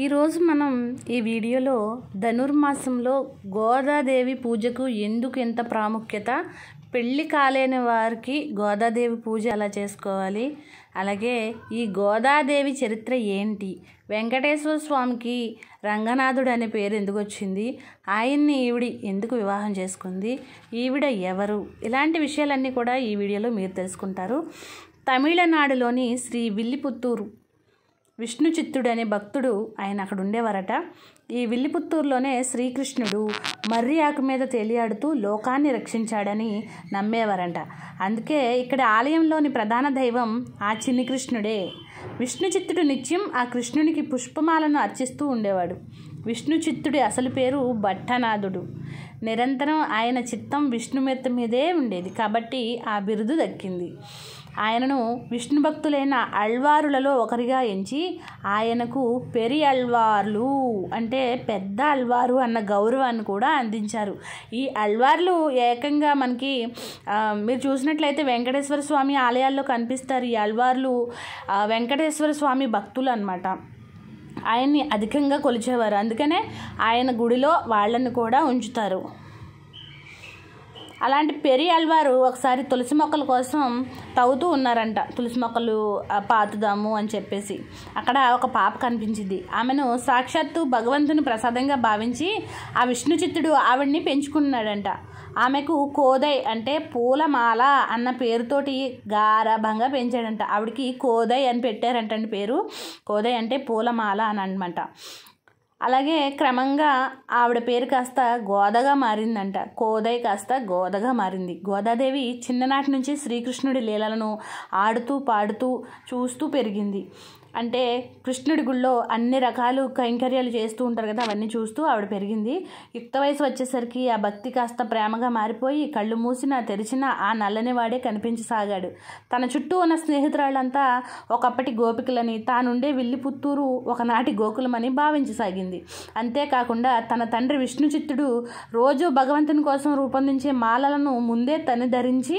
ఈరోజు మనం ఈ వీడియోలో ధనుర్మాసంలో గోదాదేవి పూజకు ఎందుకు ఎంత ప్రాముఖ్యత పెళ్ళి కాలేని వారికి గోదాదేవి పూజ ఎలా చేసుకోవాలి అలాగే ఈ గోదాదేవి చరిత్ర ఏంటి వెంకటేశ్వర స్వామికి రంగనాథుడు అనే పేరు ఎందుకు వచ్చింది ఆయన్ని ఈవిడ ఎందుకు వివాహం చేసుకుంది ఈవిడ ఎవరు ఇలాంటి విషయాలన్నీ కూడా ఈ వీడియోలో మీరు తెలుసుకుంటారు తమిళనాడులోని శ్రీ విల్లిపుత్తూరు విష్ణు చిత్తుడు అనే భక్తుడు ఆయన అక్కడ ఉండేవారట ఈ విల్లిపుత్తూరులోనే శ్రీకృష్ణుడు మర్రి ఆకు మీద తేలియాడుతూ లోకాన్ని రక్షించాడని నమ్మేవారంట అందుకే ఇక్కడ ఆలయంలోని ప్రధాన దైవం ఆ చిన్ని కృష్ణుడే విష్ణు చిత్తుడు నిత్యం ఆ కృష్ణునికి పుష్పమాలను అర్చిస్తూ ఉండేవాడు విష్ణు చిత్తుడి అసలు పేరు భట్టనాథుడు నిరంతరం ఆయన చిత్తం విష్ణుమెత్త మీదే ఉండేది కాబట్టి ఆ బిరుదు దక్కింది ఆయనను విష్ణు భక్తులైన అల్వారులలో ఒకరిగా ఎంచి ఆయనకు పెరి అల్వార్లు అంటే పెద్ద అల్వారు అన్న గౌరవాన్ని కూడా అందించారు ఈ అల్వార్లు ఏకంగా మనకి మీరు చూసినట్లయితే వెంకటేశ్వర స్వామి ఆలయాల్లో కనిపిస్తారు ఈ అల్వార్లు వెంకటేశ్వర స్వామి భక్తులు అనమాట ఆయన్ని అధికంగా కొలిచేవారు అందుకనే ఆయన గుడిలో వాళ్ళని కూడా ఉంచుతారు అలాంటి పెరి అల్వారు ఒకసారి తులసి మొక్కల కోసం తవ్వుతూ ఉన్నారంట తులసి మొక్కలు పాతుదాము అని చెప్పేసి అక్కడ ఒక పాప కనిపించింది ఆమెను సాక్షాత్తు భగవంతుని ప్రసాదంగా భావించి ఆ విష్ణు చిత్తుడు ఆవిడ్ని పెంచుకున్నాడంట ఆమెకు కోదై అంటే పూలమాల అన్న పేరుతోటి గారాభంగా పెంచాడంట ఆవిడకి కోదై అని పెట్టారంటండి పేరు కోదై అంటే పూలమాల అని అనమాట అలాగే క్రమంగా ఆవిడ పేరు కాస్త గోదగా మారిందంట కోదై కాస్త గోదగా మారింది గోదాదేవి చిన్ననాటి నుంచి శ్రీకృష్ణుడి లీలలను ఆడుతూ పాడుతూ చూస్తూ పెరిగింది అంటే కృష్ణుడి గుళ్ళో అన్ని రకాలు కైంకర్యాలు చేస్తూ ఉంటారు కదా అవన్నీ చూస్తూ ఆవిడ పెరిగింది యుక్త వయసు వచ్చేసరికి ఆ భక్తి కాస్త ప్రేమగా మారిపోయి కళ్ళు మూసినా తెరిచినా ఆ నల్లని వాడే కనిపించసాగాడు తన చుట్టూ ఉన్న స్నేహితురాళ్ళంతా ఒకప్పటి గోపికలని తానుండే విల్లి పుత్తూరు ఒకనాటి గోకులమని భావించసాగింది అంతేకాకుండా తన తండ్రి విష్ణు చిత్తుడు రోజు భగవంతుని కోసం రూపొందించే మాలలను ముందే తను ధరించి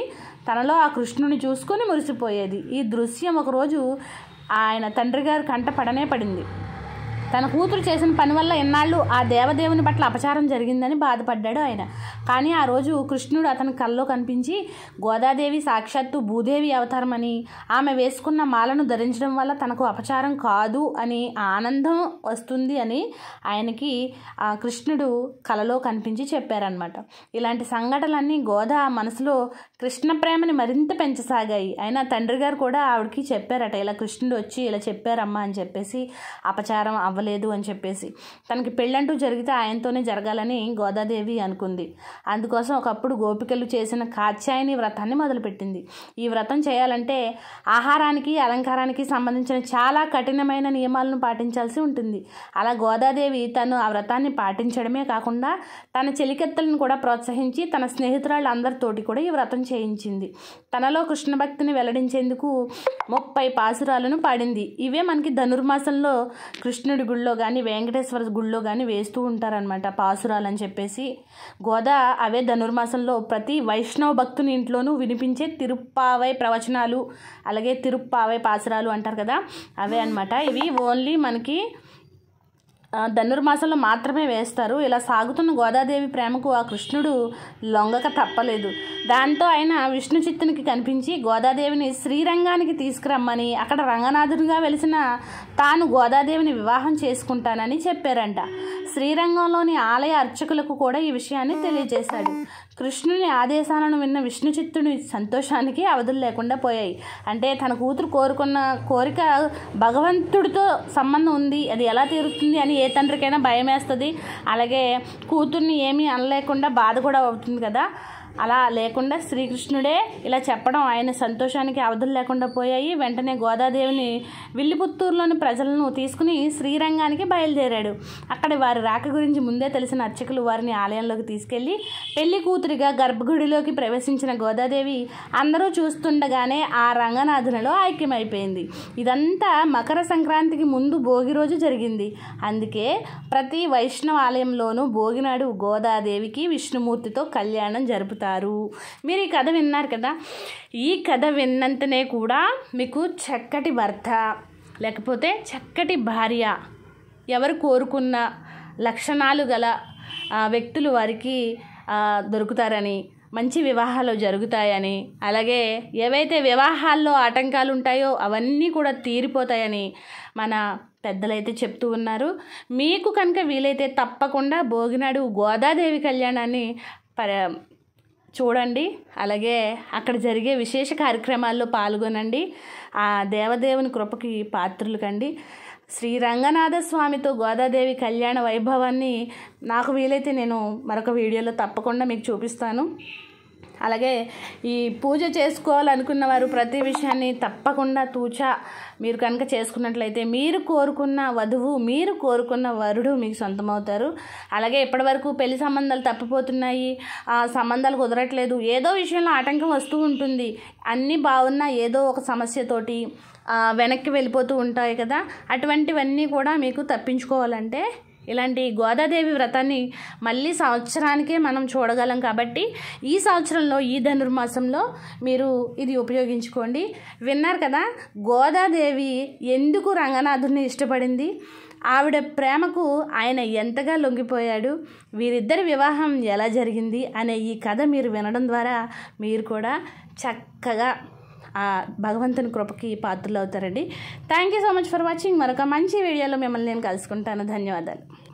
తనలో ఆ కృష్ణుని చూసుకొని మురిసిపోయేది ఈ దృశ్యం ఒకరోజు ఆయన తండ్రిగారి కంట పడనే పడింది తన కూతురు చేసిన పని వల్ల ఎన్నాళ్ళు ఆ దేవదేవుని పట్ల అపచారం జరిగిందని బాధపడ్డాడు ఆయన కానీ ఆ రోజు కృష్ణుడు అతని కల్లో కనిపించి గోదాదేవి సాక్షాత్తు భూదేవి అవతారం అని ఆమె వేసుకున్న మాలను ధరించడం వల్ల తనకు అపచారం కాదు అని ఆనందం వస్తుంది అని ఆయనకి ఆ కృష్ణుడు కలలో కనిపించి చెప్పారనమాట ఇలాంటి సంఘటనలన్నీ గోదా మనసులో కృష్ణ ప్రేమని మరింత పెంచసాగాయి ఆయన తండ్రి గారు కూడా ఆవిడకి చెప్పారట ఇలా కృష్ణుడు వచ్చి ఇలా చెప్పారమ్మా అని చెప్పేసి అపచారం అవ్వ అవ్వలేదు అని చెప్పేసి తనకి పెళ్ళంటూ జరిగితే ఆయనతోనే జరగాలని గోదాదేవి అనుకుంది అందుకోసం ఒకప్పుడు గోపికలు చేసిన కాత్యాయని వ్రతాన్ని మొదలుపెట్టింది ఈ వ్రతం చేయాలంటే ఆహారానికి అలంకారానికి సంబంధించిన చాలా కఠినమైన నియమాలను పాటించాల్సి ఉంటుంది అలా గోదాదేవి తను ఆ వ్రతాన్ని పాటించడమే కాకుండా తన చెలికెత్తలను కూడా ప్రోత్సహించి తన స్నేహితురాళ్ళందరితోటి కూడా ఈ వ్రతం చేయించింది తనలో కృష్ణ భక్తిని వెల్లడించేందుకు ముప్పై పాసురాలను పాడింది ఇవే మనకి ధనుర్మాసంలో కృష్ణుడి గుడిలో కానీ వెంకటేశ్వర గుడిలో కానీ వేస్తూ ఉంటారనమాట పాసురాలు అని చెప్పేసి గోదా అవే ధనుర్మాసంలో ప్రతి వైష్ణవ భక్తుని ఇంట్లోనూ వినిపించే తిరుప్పావై ప్రవచనాలు అలాగే తిరుప్పావై పాసురాలు అంటారు కదా అవే అనమాట ఇవి ఓన్లీ మనకి ధనుర్మాసంలో మాత్రమే వేస్తారు ఇలా సాగుతున్న గోదాదేవి ప్రేమకు ఆ కృష్ణుడు లొంగక తప్పలేదు దాంతో ఆయన విష్ణు చిత్తునికి కనిపించి గోదాదేవిని శ్రీరంగానికి తీసుకురమ్మని అక్కడ రంగనాథునిగా వెలిసిన తాను గోదాదేవిని వివాహం చేసుకుంటానని చెప్పారంట శ్రీరంగంలోని ఆలయ అర్చకులకు కూడా ఈ విషయాన్ని తెలియజేశాడు కృష్ణుని ఆదేశాలను విన్న విష్ణు చిత్తుని సంతోషానికి అవధులు లేకుండా పోయాయి అంటే తన కూతురు కోరుకున్న కోరిక భగవంతుడితో సంబంధం ఉంది అది ఎలా తీరుతుంది అని ఏ తండ్రికైనా భయం వేస్తుంది అలాగే కూతుర్ని ఏమీ అనలేకుండా బాధ కూడా అవుతుంది కదా అలా లేకుండా శ్రీకృష్ణుడే ఇలా చెప్పడం ఆయన సంతోషానికి అవధులు లేకుండా పోయాయి వెంటనే గోదాదేవిని విల్లిపుత్తూరులోని ప్రజలను తీసుకుని శ్రీరంగానికి బయలుదేరాడు అక్కడ వారి రాక గురించి ముందే తెలిసిన అర్చకులు వారిని ఆలయంలోకి తీసుకెళ్లి పెళ్లి కూతురిగా గర్భగుడిలోకి ప్రవేశించిన గోదాదేవి అందరూ చూస్తుండగానే ఆ రంగనాథునిలో ఐక్యమైపోయింది ఇదంతా మకర సంక్రాంతికి ముందు భోగి రోజు జరిగింది అందుకే ప్రతి వైష్ణవ ఆలయంలోనూ భోగినాడు గోదాదేవికి విష్ణుమూర్తితో కళ్యాణం జరుపుతారు ఉంటారు మీరు ఈ కథ విన్నారు కదా ఈ కథ విన్నంతనే కూడా మీకు చక్కటి భర్త లేకపోతే చక్కటి భార్య ఎవరు కోరుకున్న లక్షణాలు గల వ్యక్తులు వారికి దొరుకుతారని మంచి వివాహాలు జరుగుతాయని అలాగే ఏవైతే వివాహాల్లో ఆటంకాలు ఉంటాయో అవన్నీ కూడా తీరిపోతాయని మన పెద్దలైతే చెప్తూ ఉన్నారు మీకు కనుక వీలైతే తప్పకుండా భోగినాడు గోదాదేవి కళ్యాణాన్ని చూడండి అలాగే అక్కడ జరిగే విశేష కార్యక్రమాల్లో పాల్గొనండి ఆ దేవదేవుని కృపకి పాత్రలు కండి శ్రీ రంగనాథ స్వామితో గోదాదేవి కళ్యాణ వైభవాన్ని నాకు వీలైతే నేను మరొక వీడియోలో తప్పకుండా మీకు చూపిస్తాను అలాగే ఈ పూజ చేసుకోవాలనుకున్న వారు ప్రతి విషయాన్ని తప్పకుండా తూచ మీరు కనుక చేసుకున్నట్లయితే మీరు కోరుకున్న వధువు మీరు కోరుకున్న వరుడు మీకు సొంతమవుతారు అలాగే ఇప్పటివరకు పెళ్లి సంబంధాలు తప్పిపోతున్నాయి ఆ సంబంధాలు కుదరట్లేదు ఏదో విషయంలో ఆటంకం వస్తూ ఉంటుంది అన్నీ బాగున్నా ఏదో ఒక సమస్యతోటి వెనక్కి వెళ్ళిపోతూ ఉంటాయి కదా అటువంటివన్నీ కూడా మీకు తప్పించుకోవాలంటే ఇలాంటి గోదాదేవి వ్రతాన్ని మళ్ళీ సంవత్సరానికే మనం చూడగలం కాబట్టి ఈ సంవత్సరంలో ఈ ధనుర్మాసంలో మీరు ఇది ఉపయోగించుకోండి విన్నారు కదా గోదాదేవి ఎందుకు రంగనాథుని ఇష్టపడింది ఆవిడ ప్రేమకు ఆయన ఎంతగా లొంగిపోయాడు వీరిద్దరి వివాహం ఎలా జరిగింది అనే ఈ కథ మీరు వినడం ద్వారా మీరు కూడా చక్కగా ఆ భగవంతుని కృపకి పాత్రలు అవుతారండి thank you so much for watching మరొక మంచి వీడియోలో మిమ్మల్ని నేను కలుసుకుంటాను ధన్యవాదాలు